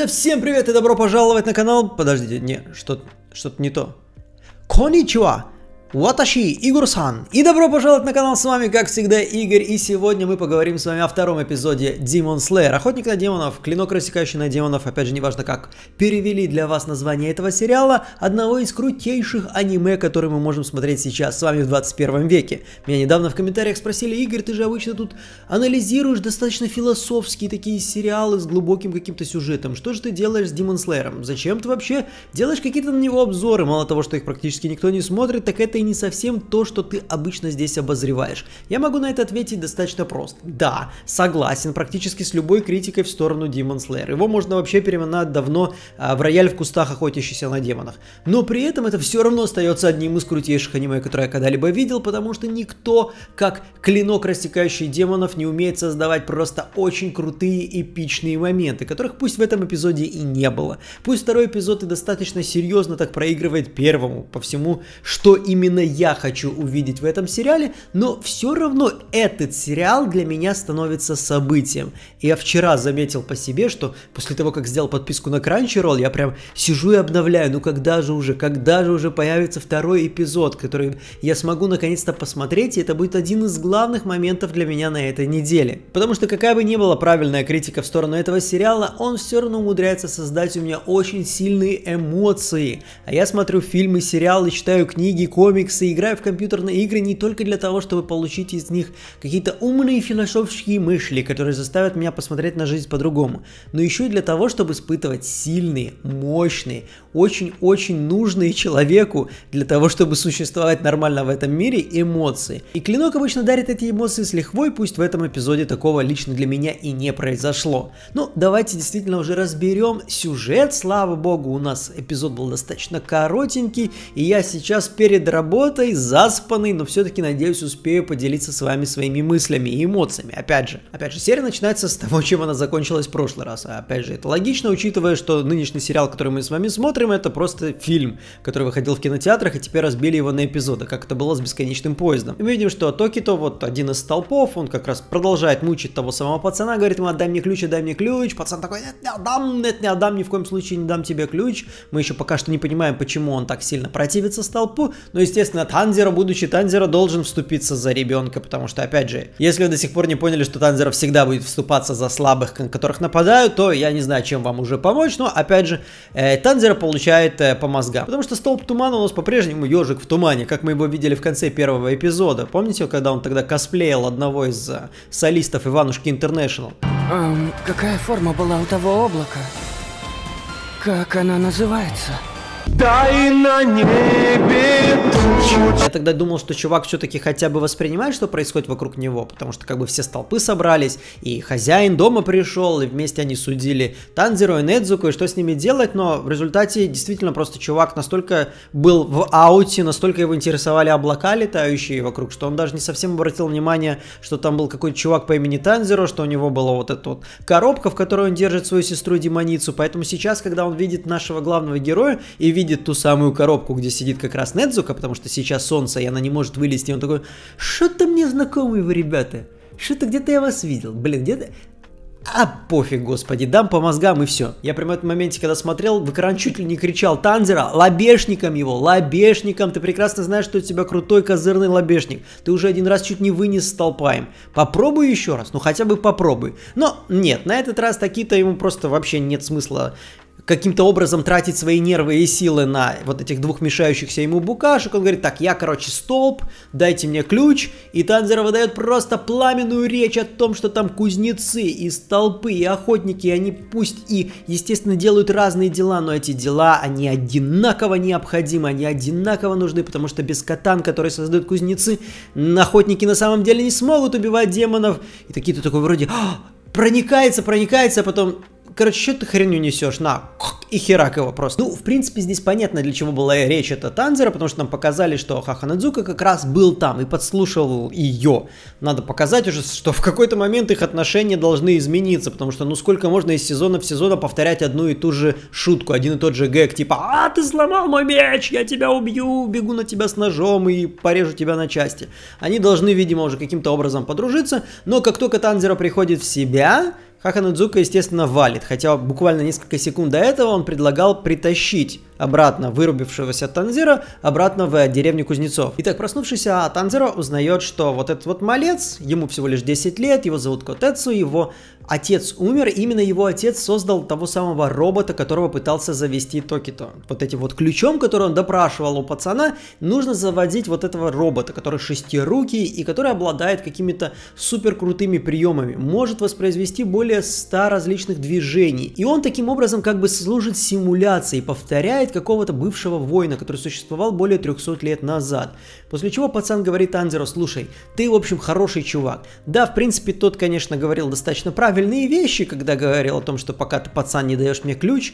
друзья, всем привет и добро пожаловать на канал. Подождите, не, что-то что, -то, что -то не то. Коничуа! Ваташи, Игорь-сан! И добро пожаловать на канал, с вами как всегда Игорь, и сегодня мы поговорим с вами о втором эпизоде Demon Slayer, Охотник на демонов, Клинок, рассекающий на демонов, опять же, неважно как перевели для вас название этого сериала, одного из крутейших аниме, который мы можем смотреть сейчас с вами в 21 веке. Меня недавно в комментариях спросили, Игорь, ты же обычно тут анализируешь достаточно философские такие сериалы с глубоким каким-то сюжетом, что же ты делаешь с Demon Slayer? Зачем ты вообще делаешь какие-то на него обзоры? Мало того, что их практически никто не смотрит, так это и не совсем то, что ты обычно здесь обозреваешь? Я могу на это ответить достаточно просто. Да, согласен практически с любой критикой в сторону Demon Slayer. Его можно вообще переименовать давно а, в рояль в кустах, охотящийся на демонах. Но при этом это все равно остается одним из крутейших аниме, которое я когда-либо видел, потому что никто, как клинок, рассекающий демонов, не умеет создавать просто очень крутые эпичные моменты, которых пусть в этом эпизоде и не было. Пусть второй эпизод и достаточно серьезно так проигрывает первому по всему, что именно именно я хочу увидеть в этом сериале, но все равно этот сериал для меня становится событием. Я вчера заметил по себе, что после того, как сделал подписку на Crunchyroll, я прям сижу и обновляю, ну когда же уже, когда же уже появится второй эпизод, который я смогу наконец-то посмотреть, и это будет один из главных моментов для меня на этой неделе. Потому что какая бы ни была правильная критика в сторону этого сериала, он все равно умудряется создать у меня очень сильные эмоции. А я смотрю фильмы, сериалы, читаю книги, комиксы, комиксы, играю в компьютерные игры не только для того, чтобы получить из них какие-то умные философские мысли, которые заставят меня посмотреть на жизнь по-другому, но еще и для того, чтобы испытывать сильные, мощные, очень-очень нужные человеку для того, чтобы существовать нормально в этом мире эмоции. И Клинок обычно дарит эти эмоции с лихвой, пусть в этом эпизоде такого лично для меня и не произошло. Но ну, давайте действительно уже разберем сюжет, слава богу, у нас эпизод был достаточно коротенький, и я сейчас передработал работой, заспанный, но все-таки, надеюсь, успею поделиться с вами своими мыслями и эмоциями. Опять же, опять же, серия начинается с того, чем она закончилась в прошлый раз. А опять же, это логично, учитывая, что нынешний сериал, который мы с вами смотрим, это просто фильм, который выходил в кинотеатрах, и теперь разбили его на эпизоды, как это было с бесконечным поездом. И мы видим, что Токито, вот один из столпов, он как раз продолжает мучить того самого пацана, говорит ему, отдай мне ключ, отдай мне ключ. Пацан такой, нет, не отдам, нет, не отдам, ни в коем случае не дам тебе ключ. Мы еще пока что не понимаем, почему он так сильно противится столпу, но естественно, естественно, Танзера, будучи Танзера, должен вступиться за ребенка, потому что, опять же, если вы до сих пор не поняли, что Танзера всегда будет вступаться за слабых, на которых нападают, то я не знаю, чем вам уже помочь, но, опять же, э, Танзера получает э, по мозгам, потому что столб тумана у нас по-прежнему ежик в тумане, как мы его видели в конце первого эпизода. Помните, когда он тогда косплеил одного из э, солистов Иванушки Интернешнл? Эм, какая форма была у того облака? Как она называется? Дай на небе тучу. Я тогда думал, что чувак все-таки хотя бы воспринимает, что происходит вокруг него, потому что как бы все столпы собрались, и хозяин дома пришел, и вместе они судили Танзеру и Недзуку, и что с ними делать, но в результате действительно просто чувак настолько был в ауте, настолько его интересовали облака летающие вокруг, что он даже не совсем обратил внимание, что там был какой-то чувак по имени Танзеро, что у него была вот эта вот коробка, в которой он держит свою сестру Демоницу, поэтому сейчас, когда он видит нашего главного героя и видит видит ту самую коробку, где сидит как раз Недзука, потому что сейчас солнце, и она не может вылезти, и он такой, что-то мне знакомые вы, ребята, что-то где-то я вас видел, блин, где-то... А пофиг, господи, дам по мозгам и все. Я прямо в этом моменте, когда смотрел, в экран чуть ли не кричал Танзера, лобешником его, лобешником, ты прекрасно знаешь, что у тебя крутой козырный лобешник. Ты уже один раз чуть не вынес с толпаем. Попробуй еще раз, ну хотя бы попробуй. Но нет, на этот раз такие-то ему просто вообще нет смысла каким-то образом тратить свои нервы и силы на вот этих двух мешающихся ему букашек, он говорит, так, я, короче, столб, дайте мне ключ, и Танзера выдает просто пламенную речь о том, что там кузнецы и столпы, и охотники, и они пусть и, естественно, делают разные дела, но эти дела, они одинаково необходимы, они одинаково нужны, потому что без катан, которые создают кузнецы, охотники на самом деле не смогут убивать демонов, и такие-то такой вроде, «А, проникается, проникается, а потом короче, что ты хренью несешь, на, и херак его просто. Ну, в принципе, здесь понятно, для чего была речь это Танзера, потому что нам показали, что Хаханадзука как раз был там и подслушивал ее. Надо показать уже, что в какой-то момент их отношения должны измениться, потому что ну сколько можно из сезона в сезон повторять одну и ту же шутку, один и тот же гэг, типа «А, ты сломал мой меч, я тебя убью, бегу на тебя с ножом и порежу тебя на части». Они должны, видимо, уже каким-то образом подружиться, но как только Танзера приходит в себя, Хаханудзука, естественно, валит, хотя буквально несколько секунд до этого он предлагал притащить обратно вырубившегося Танзира, обратно в деревню кузнецов. Итак, проснувшийся Танзира узнает, что вот этот вот малец, ему всего лишь 10 лет, его зовут Котецу, его отец умер, именно его отец создал того самого робота, которого пытался завести Токито. Вот этим вот ключом, который он допрашивал у пацана, нужно заводить вот этого робота, который шестирукий и который обладает какими-то супер крутыми приемами, может воспроизвести более 100 различных движений. И он таким образом как бы служит симуляцией, повторяет вспоминает какого-то бывшего воина, который существовал более 300 лет назад. После чего пацан говорит Анзеру, слушай, ты, в общем, хороший чувак. Да, в принципе, тот, конечно, говорил достаточно правильные вещи, когда говорил о том, что пока ты, пацан, не даешь мне ключ,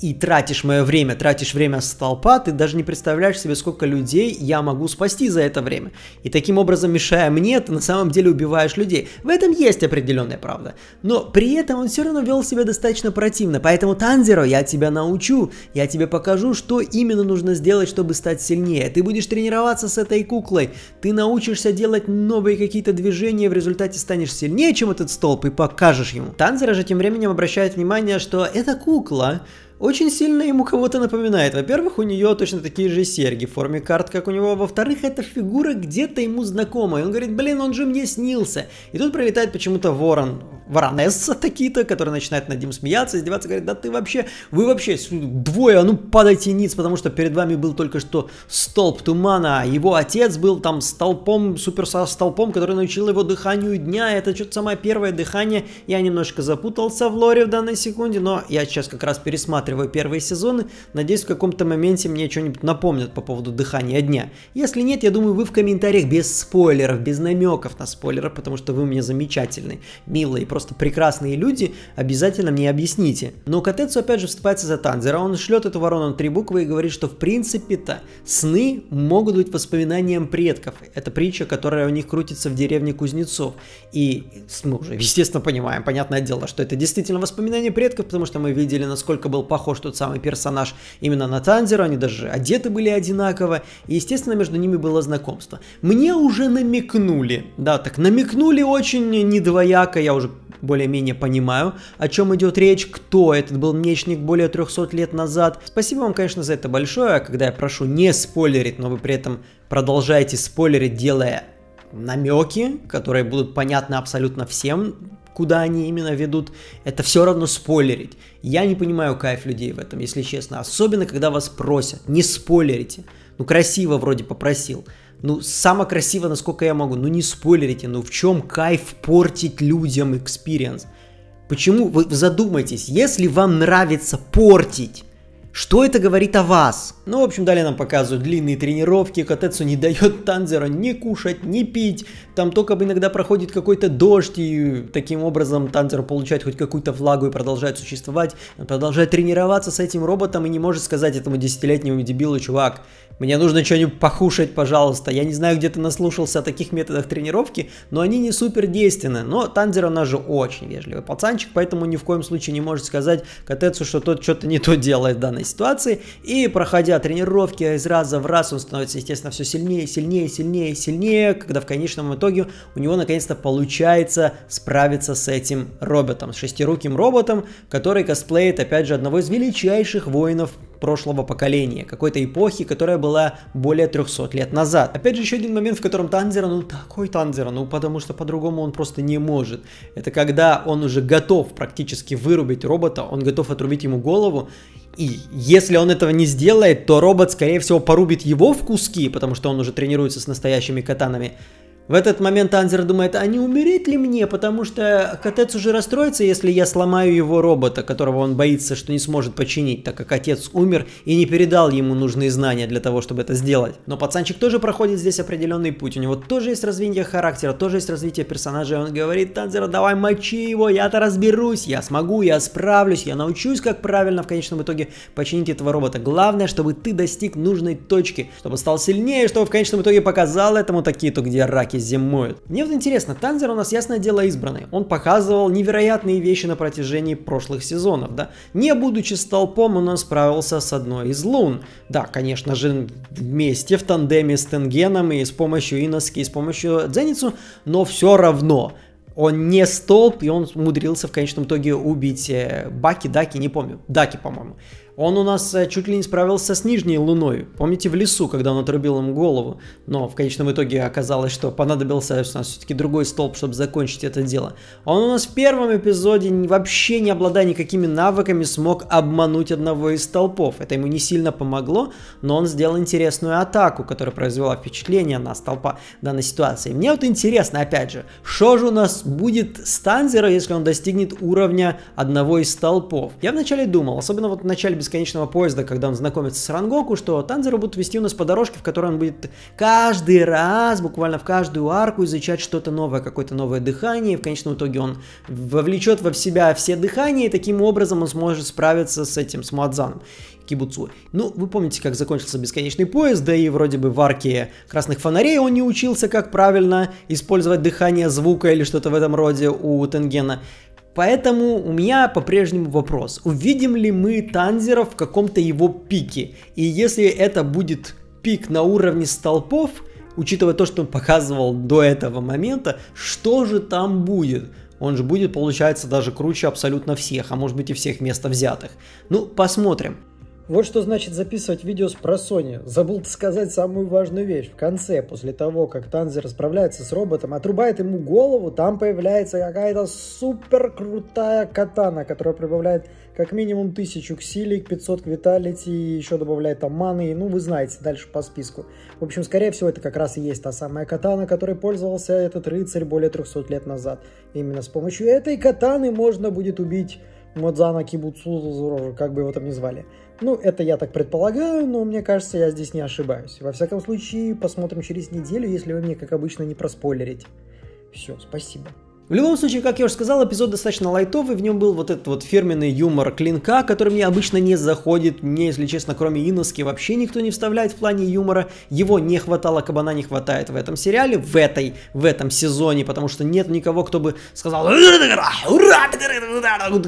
и тратишь мое время, тратишь время с толпа, ты даже не представляешь себе, сколько людей я могу спасти за это время. И таким образом, мешая мне, ты на самом деле убиваешь людей. В этом есть определенная правда. Но при этом он все равно вел себя достаточно противно. Поэтому, Танзеро, я тебя научу. Я тебе покажу, что именно нужно сделать, чтобы стать сильнее. Ты будешь тренироваться с этой куклой. Ты научишься делать новые какие-то движения, в результате станешь сильнее, чем этот столб, и покажешь ему. Танзеро же тем временем обращает внимание, что эта кукла очень сильно ему кого-то напоминает. Во-первых, у нее точно такие же серьги в форме карт, как у него. Во-вторых, эта фигура где-то ему знакомая. Он говорит, блин, он же мне снился. И тут прилетает почему-то ворон Варанесса такие-то, которые начинают над ним смеяться, издеваться, говорят: да ты вообще, вы вообще двое, а ну падайте ниц, потому что перед вами был только что столб тумана, а его отец был там столпом, супер столпом, который научил его дыханию дня, это что-то самое первое дыхание, я немножко запутался в лоре в данной секунде, но я сейчас как раз пересматриваю первые сезоны, надеюсь в каком-то моменте мне что-нибудь напомнят по поводу дыхания дня. Если нет, я думаю, вы в комментариях без спойлеров, без намеков на спойлеры, потому что вы мне замечательный, милый, просто просто прекрасные люди, обязательно мне объясните. Но Катецу опять же вступается за Танзера, он шлет эту ворону на три буквы и говорит, что в принципе-то сны могут быть воспоминанием предков. Это притча, которая у них крутится в деревне Кузнецов. И мы уже, естественно, понимаем, понятное дело, что это действительно воспоминание предков, потому что мы видели, насколько был похож тот самый персонаж именно на Танзеру, они даже одеты были одинаково, и, естественно, между ними было знакомство. Мне уже намекнули, да, так намекнули очень недвояко, я уже более-менее понимаю, о чем идет речь, кто этот был мечник более 300 лет назад. Спасибо вам, конечно, за это большое, а когда я прошу не спойлерить, но вы при этом продолжаете спойлерить, делая намеки, которые будут понятны абсолютно всем, куда они именно ведут, это все равно спойлерить. Я не понимаю кайф людей в этом, если честно. Особенно, когда вас просят, не спойлерите. Ну, красиво вроде попросил ну, само красиво, насколько я могу, ну, не спойлерите, ну, в чем кайф портить людям experience? Почему, вы задумайтесь, если вам нравится портить, что это говорит о вас? Ну, в общем, далее нам показывают длинные тренировки, Котецу не дает Танзера ни кушать, ни пить, там только бы иногда проходит какой-то дождь, и таким образом Танзер получает хоть какую-то влагу и продолжает существовать, продолжает тренироваться с этим роботом и не может сказать этому десятилетнему дебилу, чувак, мне нужно что-нибудь похушать, пожалуйста, я не знаю, где ты наслушался о таких методах тренировки, но они не супер действенны, но Танзер, она же очень вежливый пацанчик, поэтому ни в коем случае не может сказать Котецу, что тот что-то не то делает в данной ситуации. И проходя тренировки из раза в раз, он становится, естественно, все сильнее, сильнее, сильнее, сильнее, когда в конечном итоге у него наконец-то получается справиться с этим роботом, с шестируким роботом, который косплеит, опять же, одного из величайших воинов прошлого поколения, какой-то эпохи, которая была более 300 лет назад. Опять же, еще один момент, в котором Танзера, ну такой Танзера, ну потому что по-другому он просто не может. Это когда он уже готов практически вырубить робота, он готов отрубить ему голову, и если он этого не сделает, то робот, скорее всего, порубит его в куски, потому что он уже тренируется с настоящими катанами. В этот момент Анзер думает, а не умереть ли мне, потому что отец уже расстроится, если я сломаю его робота, которого он боится, что не сможет починить, так как отец умер и не передал ему нужные знания для того, чтобы это сделать. Но пацанчик тоже проходит здесь определенный путь, у него тоже есть развитие характера, тоже есть развитие персонажа, и он говорит, Танзера, давай мочи его, я-то разберусь, я смогу, я справлюсь, я научусь, как правильно в конечном итоге починить этого робота. Главное, чтобы ты достиг нужной точки, чтобы стал сильнее, чтобы в конечном итоге показал этому такие-то, где раки парке зимуют. Мне вот интересно, Танзер у нас ясное дело избранный. Он показывал невероятные вещи на протяжении прошлых сезонов, да. Не будучи столпом, он справился с одной из лун. Да, конечно же, вместе, в тандеме с Тенгеном и с помощью Иноски, и с помощью Дзеницу, но все равно он не столб, и он умудрился в конечном итоге убить э, Баки, Даки, не помню, Даки, по-моему. Он у нас э, чуть ли не справился с нижней луной. Помните, в лесу, когда он отрубил ему голову? Но в конечном итоге оказалось, что понадобился у нас все-таки другой столб, чтобы закончить это дело. А он у нас в первом эпизоде, вообще не обладая никакими навыками, смог обмануть одного из столпов. Это ему не сильно помогло, но он сделал интересную атаку, которая произвела впечатление на столпа данной ситуации. Мне вот интересно, опять же, что же у нас будет с Танзера, если он достигнет уровня одного из столпов? Я вначале думал, особенно вот в начале без бесконечного поезда, когда он знакомится с Рангоку, что Танзеру будут вести у нас по дорожке, в которой он будет каждый раз, буквально в каждую арку изучать что-то новое, какое-то новое дыхание, и в конечном итоге он вовлечет во себя все дыхания, и таким образом он сможет справиться с этим, с Муадзаном. Кибуцу. Ну, вы помните, как закончился бесконечный поезд, да и вроде бы в арке красных фонарей он не учился, как правильно использовать дыхание звука или что-то в этом роде у Тенгена. Поэтому у меня по-прежнему вопрос, увидим ли мы Танзера в каком-то его пике? И если это будет пик на уровне столпов, учитывая то, что он показывал до этого момента, что же там будет? Он же будет, получается, даже круче абсолютно всех, а может быть и всех место взятых. Ну, посмотрим. Вот что значит записывать видео с просони. Забыл сказать самую важную вещь. В конце, после того, как Танзер расправляется с роботом, отрубает ему голову, там появляется какая-то супер крутая катана, которая прибавляет как минимум тысячу к силе, 500 к виталити, и еще добавляет там маны, ну вы знаете, дальше по списку. В общем, скорее всего, это как раз и есть та самая катана, которой пользовался этот рыцарь более 300 лет назад. Именно с помощью этой катаны можно будет убить Модзана Кибуцу, как бы его там ни звали. Ну, это я так предполагаю, но мне кажется, я здесь не ошибаюсь. Во всяком случае, посмотрим через неделю, если вы мне, как обычно, не проспойлерите. Все, спасибо. В любом случае, как я уже сказал, эпизод достаточно лайтовый, в нем был вот этот вот фирменный юмор клинка, который мне обычно не заходит, мне, если честно, кроме Иноски вообще никто не вставляет в плане юмора, его не хватало, кабана не хватает в этом сериале, в этой, в этом сезоне, потому что нет никого, кто бы сказал «Ура!»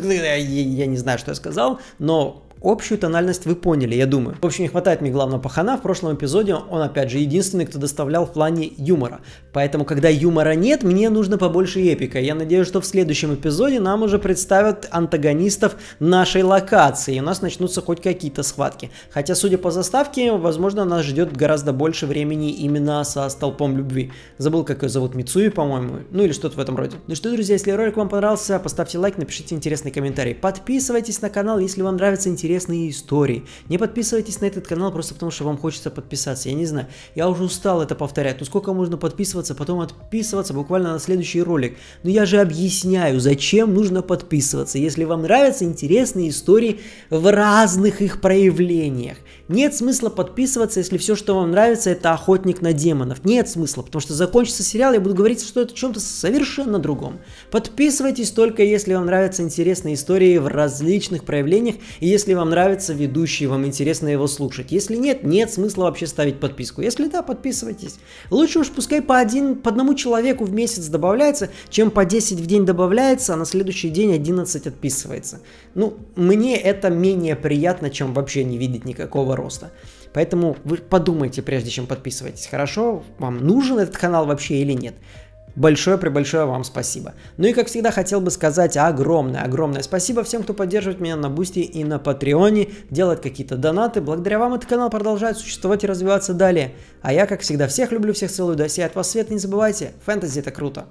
Я не знаю, что я сказал, но Общую тональность вы поняли, я думаю. В общем, не хватает мне главного пахана. В прошлом эпизоде он, опять же, единственный, кто доставлял в плане юмора. Поэтому, когда юмора нет, мне нужно побольше эпика. Я надеюсь, что в следующем эпизоде нам уже представят антагонистов нашей локации. И у нас начнутся хоть какие-то схватки. Хотя, судя по заставке, возможно, нас ждет гораздо больше времени именно со столпом любви. Забыл, как ее зовут, Мицуи, по-моему. Ну или что-то в этом роде. Ну что, друзья, если ролик вам понравился, поставьте лайк, напишите интересный комментарий. Подписывайтесь на канал, если вам нравится интересно интересные истории. Не подписывайтесь на этот канал просто потому, что вам хочется подписаться. Я не знаю, я уже устал это повторять. Ну сколько можно подписываться, потом отписываться буквально на следующий ролик. Но ну, я же объясняю, зачем нужно подписываться, если вам нравятся интересные истории в разных их проявлениях. Нет смысла подписываться, если все, что вам нравится, это охотник на демонов. Нет смысла, потому что закончится сериал, я буду говорить, что это о чем-то совершенно другом. Подписывайтесь только, если вам нравятся интересные истории в различных проявлениях, и если вам вам нравится ведущий, вам интересно его слушать. Если нет, нет смысла вообще ставить подписку. Если да, подписывайтесь. Лучше уж пускай по, один, по одному человеку в месяц добавляется, чем по 10 в день добавляется, а на следующий день 11 отписывается. Ну, мне это менее приятно, чем вообще не видеть никакого роста. Поэтому вы подумайте, прежде чем подписывайтесь, хорошо? Вам нужен этот канал вообще или нет? Большое при большое вам спасибо. Ну и как всегда хотел бы сказать огромное, огромное спасибо всем, кто поддерживает меня на Бусти и на Патреоне, делать какие-то донаты. Благодаря вам этот канал продолжает существовать и развиваться далее. А я, как всегда, всех люблю, всех целую, до сей от вас свет, не забывайте, фэнтези это круто.